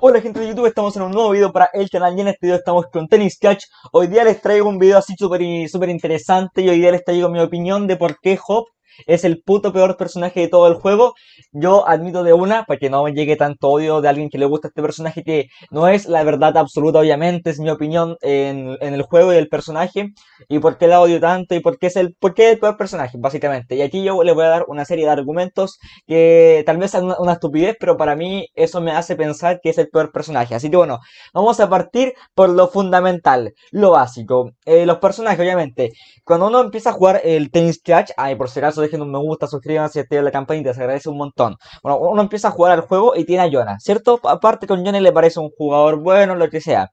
Hola gente de YouTube, estamos en un nuevo video para el canal y en este video estamos con Tennis Catch Hoy día les traigo un video así súper super interesante y hoy día les traigo mi opinión de por qué Hop es el puto peor personaje de todo el juego. Yo admito de una, para que no me llegue tanto odio de alguien que le gusta este personaje, que no es la verdad absoluta, obviamente, es mi opinión en, el juego y el personaje, y por qué la odio tanto, y por qué es el, peor personaje, básicamente. Y aquí yo le voy a dar una serie de argumentos que tal vez sean una, estupidez, pero para mí eso me hace pensar que es el peor personaje. Así que bueno, vamos a partir por lo fundamental, lo básico. Eh, los personajes, obviamente. Cuando uno empieza a jugar el Tennis Clash, ay, por si acaso dejen un me gusta, suscríbanse y activen la campanita, se agradece un montón. Bueno, uno empieza a jugar al juego y tiene a Yona ¿cierto? Aparte con Yona le parece un jugador bueno, lo que sea.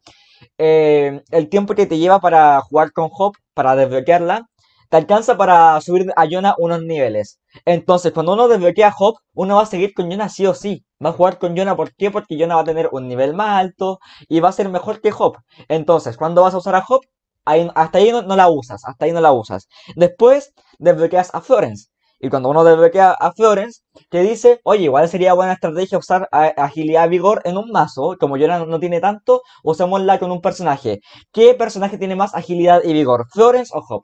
Eh, el tiempo que te lleva para jugar con Hop, para desbloquearla, te alcanza para subir a Yona unos niveles. Entonces, cuando uno desbloquea a Hop, uno va a seguir con Yona sí o sí. Va a jugar con Yona, ¿por qué? Porque Yona va a tener un nivel más alto y va a ser mejor que Hop. Entonces, cuando vas a usar a Hop, hasta ahí no, la usas, hasta ahí no la usas. Después, desbloqueas a Florence. Y cuando uno desbloquea a Florence, que dice, oye, igual sería buena estrategia usar agilidad vigor en un mazo. Como Jonah no tiene tanto, usémosla con un personaje. ¿Qué personaje tiene más agilidad y vigor? ¿Florence o Hop?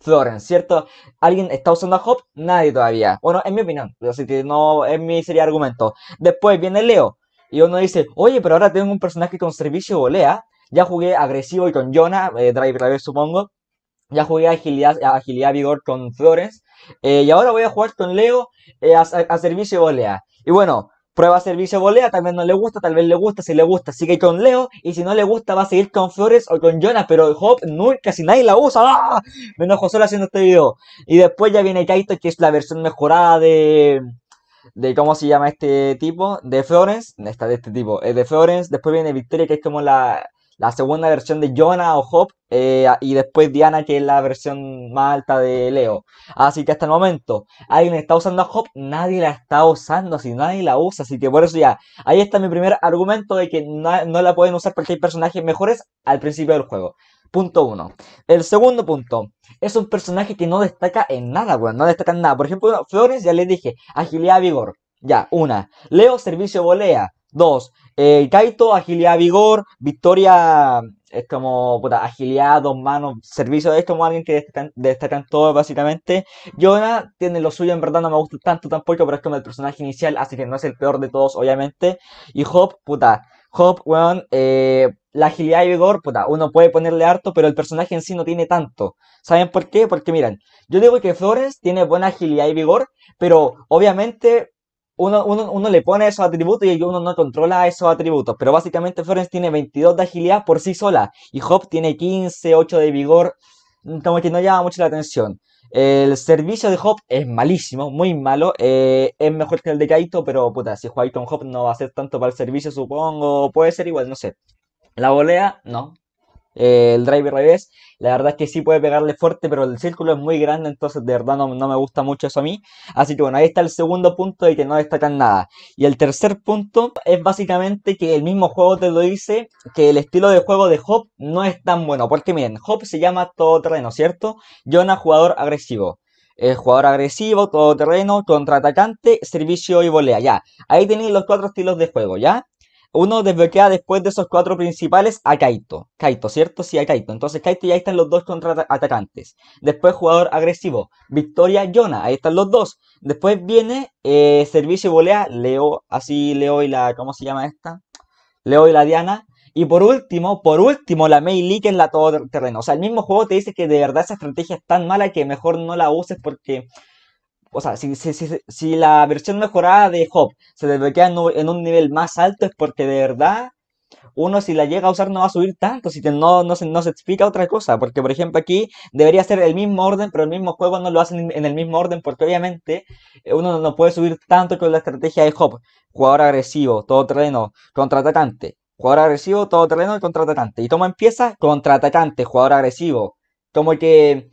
Florence, ¿cierto? ¿Alguien está usando a Hop? Nadie todavía. Bueno, en mi opinión. Así no, en mi sería argumento. Después viene Leo. Y uno dice, oye, pero ahora tengo un personaje con servicio de volea. Ya jugué agresivo y con Jonah, Drive eh, Drive supongo. Ya jugué agilidad, agilidad vigor con Florence. Eh, y ahora voy a jugar con Leo eh, a, servicio volea. Y bueno, prueba servicio volea, volea, también no le gusta, tal vez le gusta, si le gusta sigue con Leo. Y si no le gusta va a seguir con Flores o con Jonas, pero Hop nunca, casi nadie la usa. ¡Ah! Me enojo solo haciendo este video. Y después ya viene Kaito, que es la versión mejorada de de cómo se llama este tipo, de Flores, esta de este tipo, es eh, de Flores, después viene Victoria, que es como la, la segunda versión de Jonah o Hop eh, y después Diana, que es la versión más alta de Leo. Así que hasta el momento, alguien está usando a Hop, nadie la está usando, así nadie la usa. Así que por eso ya, ahí está mi primer argumento de que no, la pueden usar porque hay personajes mejores al principio del juego. Punto uno. El segundo punto. Es un personaje que no destaca en nada, weón. No destaca en nada. Por ejemplo, Flores ya les dije. Agilidad, vigor. Ya, una. Leo, servicio, volea dos Eh, Kaito, agilidad, vigor, victoria, es como puta, agilidad, dos manos, servicio, es como alguien que destacan, todos todo básicamente. Jonah tiene lo suyo, en verdad no me gusta tanto tampoco, pero es como el personaje inicial, así que no es el peor de todos, obviamente. Y Hop, puta, Hop, weón, eh, la agilidad y vigor, puta, uno puede ponerle harto, pero el personaje en sí no tiene tanto. ¿Saben por qué? Porque miran, yo digo que Flores tiene buena agilidad y vigor, pero obviamente uno, uno, uno, le pone esos atributos y uno no controla esos atributos. Pero básicamente Florence tiene 22 de agilidad por sí sola. Y Hop tiene 15, 8 de vigor. Mm, como que no llama mucho la atención. El servicio de Hop es malísimo, muy malo. Eh, es mejor que el de Kaito, pero puta, si juega con Hop no va a ser tanto para el servicio, supongo. Puede ser igual, no sé. La volea, no. Eh, el drive revés. La verdad es que sí puede pegarle fuerte, pero el círculo es muy grande, entonces de verdad no, me gusta mucho eso a mí. Así que bueno, ahí está el segundo punto y que no destacan nada. Y el tercer punto es básicamente que el mismo juego te lo dice, que el estilo de juego de Hop no es tan bueno. Porque miren, Hop se llama todoterreno, ¿cierto? Jonah, jugador agresivo. el eh, jugador agresivo, todoterreno, contraatacante, servicio y volea, ya. Ahí tenéis los cuatro estilos de juego, ¿ya? Uno desbloquea después de esos cuatro principales a Kaito. Kaito, ¿cierto? Sí, a Kaito. Entonces Kaito ya están los dos contraatacantes. Después jugador agresivo. Victoria, Yona, Ahí están los dos. Después viene eh, servicio y volea. Leo, así Leo y la... ¿Cómo se llama esta? Leo y la Diana. Y por último, por último, la Mei Lee, que es la todoterreno. O sea, el mismo juego te dice que de verdad esa estrategia es tan mala que mejor no la uses porque o sea, si, la versión mejorada de Hop se desbloquea en, un nivel más alto es porque de verdad uno si la llega a usar no va a subir tanto, si no, no, se, explica otra cosa, porque por ejemplo aquí debería ser el mismo orden, pero el mismo juego no lo hacen en el mismo orden, porque obviamente eh, uno no puede subir tanto con la estrategia de Hop, jugador agresivo, todo terreno, contraatacante, jugador agresivo, todo terreno, contraatacante, y cómo empieza, contraatacante, jugador agresivo, como que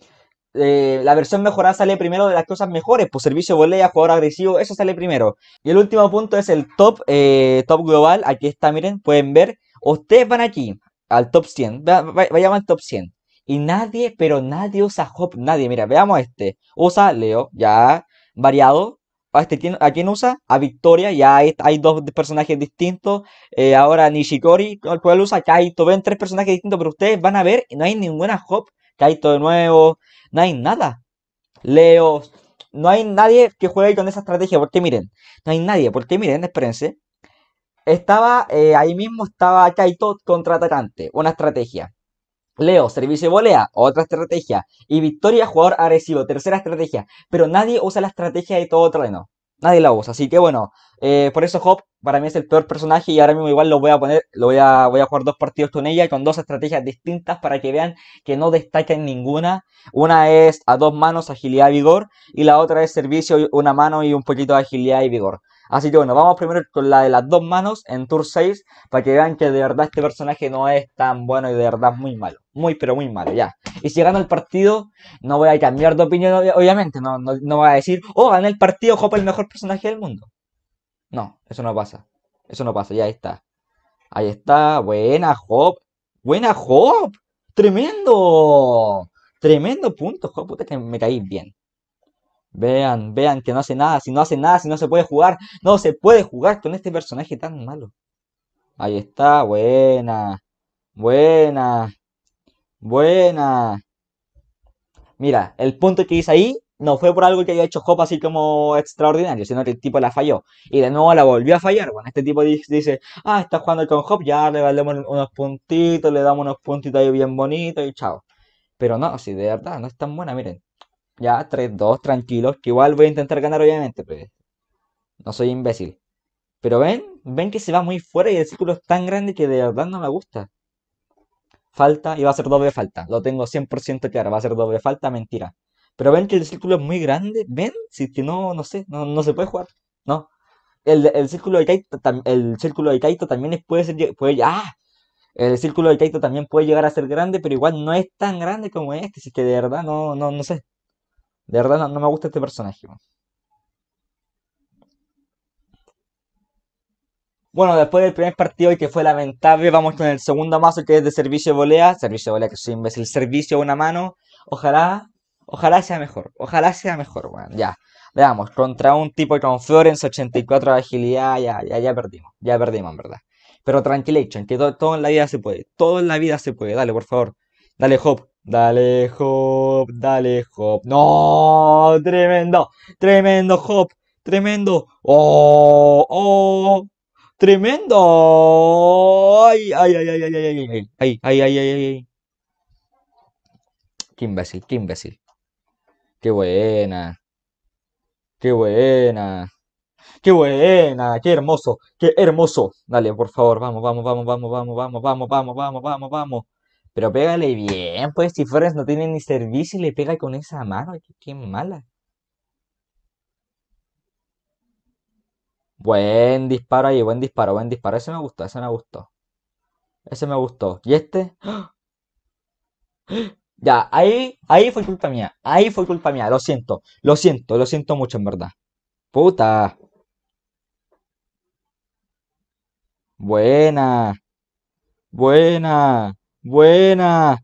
eh, la versión mejorada sale primero de las cosas mejores, pues servicio de volea, jugador agresivo, eso sale primero. Y el último punto es el top, eh, top global, aquí está, miren, pueden ver, ustedes van aquí, al top 100, vayamos al top 100. Y nadie, pero nadie usa Hop, nadie, mira, veamos este, usa Leo, ya, variado. A, este, quién usa? A Victoria, ya hay, dos personajes distintos. Eh, ahora Nishikori, al cual usa, acá ven tres personajes distintos, pero ustedes van a ver, no hay ninguna Hop Kaito de nuevo, no hay nada. Leo, no hay nadie que juegue con esa estrategia, porque miren, no hay nadie, porque miren, espérense. Estaba, eh, ahí mismo estaba Kaito contra una estrategia. Leo, servicio y volea, otra estrategia. Y victoria, jugador agresivo, tercera estrategia. Pero nadie usa la estrategia de todo terreno. Nadie la usa. Así que bueno, eh, por eso Hop para mí es el peor personaje y ahora mismo igual lo voy a poner, lo voy a, voy a jugar dos partidos con ella con dos estrategias distintas para que vean que no destaca en ninguna. Una es a dos manos, agilidad y vigor, y la otra es servicio, una mano y un poquito de agilidad y vigor. Así que bueno, vamos primero con la de las dos manos en Tour 6 para que vean que de verdad este personaje no es tan bueno y de verdad muy malo. Muy pero muy malo, ya. Y si gano el partido, no voy a cambiar de opinión, obviamente. No, no, no voy a decir, oh, gané el partido, Jopa, el mejor personaje del mundo. No, eso no pasa. Eso no pasa, ya está. Ahí está, buena Hop. Buena Hop. Tremendo. Tremendo punto, Hop. Puta que me caí bien. Vean, vean que no hace nada. Si no hace nada, si no se puede jugar. No se puede jugar con este personaje tan malo. Ahí está, buena. Buena. Buena. Mira, el punto que dice ahí no fue por algo que haya hecho Hop así como extraordinario, sino que el tipo la falló. Y de nuevo la volvió a fallar. Bueno, este tipo dice, ah, está jugando con Hop, ya le valemos unos puntitos, le damos unos puntitos ahí bien bonitos y chao. Pero no, si de verdad no es tan buena, miren. Ya 3-2, tranquilos, que igual voy a intentar ganar obviamente, pero pues. no soy imbécil. Pero ven, ven que se va muy fuera y el círculo es tan grande que de verdad no me gusta. Falta y va a ser doble falta. Lo tengo 100% claro, va a ser doble falta, mentira. Pero ven que el círculo es muy grande, ven, si que no, no sé, no, se puede jugar, no. El, círculo de Kaito, el círculo de también puede ser, puede, ah, el círculo de Kaito también puede llegar a ser grande, pero igual no es tan grande como este, si que de verdad no, no, no sé. De verdad no, me gusta este personaje. Bueno, después del primer partido y que fue lamentable, vamos con el segundo mazo que es de servicio de volea. Servicio de volea que soy el Servicio a una mano. Ojalá Ojalá sea mejor, ojalá sea mejor, weón. ya. Veamos, contra un tipo con Florence, 84 de agilidad, ya, ya, ya perdimos, ya perdimos, en verdad. Pero tranquilation, que todo, en la vida se puede, todo en la vida se puede, dale, por favor. Dale, Hop, dale, Hop, dale, Hop. No, tremendo, tremendo, Hop, tremendo. Oh, oh, tremendo. Ay, ay, ay, ay, ay, ay, ay, ay, ay, ay, ay, ay. Qué imbécil, qué imbécil. Qué buena. Qué buena. Qué buena, qué hermoso, qué hermoso. Dale, por favor, vamos, vamos, vamos, vamos, vamos, vamos, vamos, vamos, vamos, vamos, vamos. Pero pégale bien, pues si Flores no tiene ni servicio y le pega con esa mano, qué, mala. Buen disparo y buen disparo, buen disparo. Ese me gustó, ese me gustó. Ese me gustó. ¿Y este? Ya, ahí, ahí fue culpa mía. Ahí fue culpa mía. Lo siento. Lo siento, lo siento mucho, en verdad. Puta. Buena. Buena. Buena.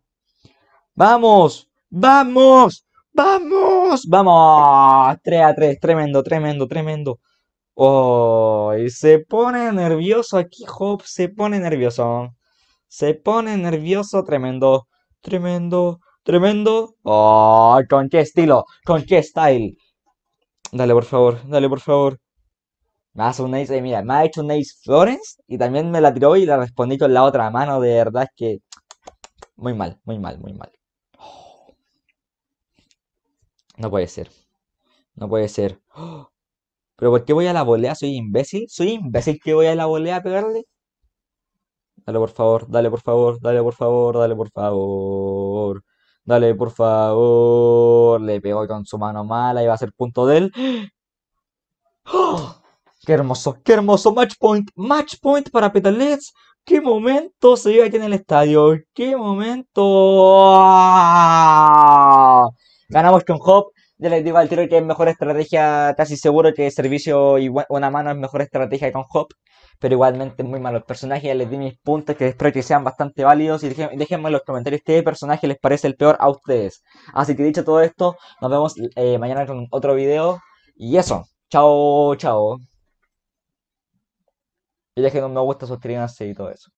Vamos. Vamos. Vamos. Vamos. 3 a 3. Tremendo, tremendo, tremendo. Oh, y se pone nervioso aquí, Hop. Se pone nervioso. Se pone nervioso, tremendo tremendo, tremendo. ¡Oh! ¿Con qué estilo? ¿Con qué style? Dale, por favor, dale, por favor. Me hace un mira, me ha hecho un ace Florence y también me la tiró y la respondí con la otra mano. De verdad es que. Muy mal, muy mal, muy mal. Oh. No puede ser. No puede ser. Oh. ¿Pero por qué voy a la volea? ¿Soy imbécil? ¿Soy imbécil que voy a la volea a pegarle? Dale por favor, dale por favor, dale por favor, dale por favor. Dale por favor. Le pegó con su mano mala y va a ser punto de él. ¡Oh! ¡Qué hermoso! ¡Qué hermoso! Match point. Match point para Petalets. ¡Qué momento se llega aquí en el estadio! ¡Qué momento! ¡Ah! Ganamos con Hop. Ya les digo al tiro que es mejor estrategia, casi seguro que servicio y una mano es mejor estrategia con Hop, pero igualmente muy malos personajes. Les di mis puntos que espero que sean bastante válidos y déjenme en los comentarios qué personaje les parece el peor a ustedes. Así que dicho todo esto, nos vemos eh, mañana con otro video y eso. Chao, chao. Y dejen un me gusta, suscríbanse y todo eso.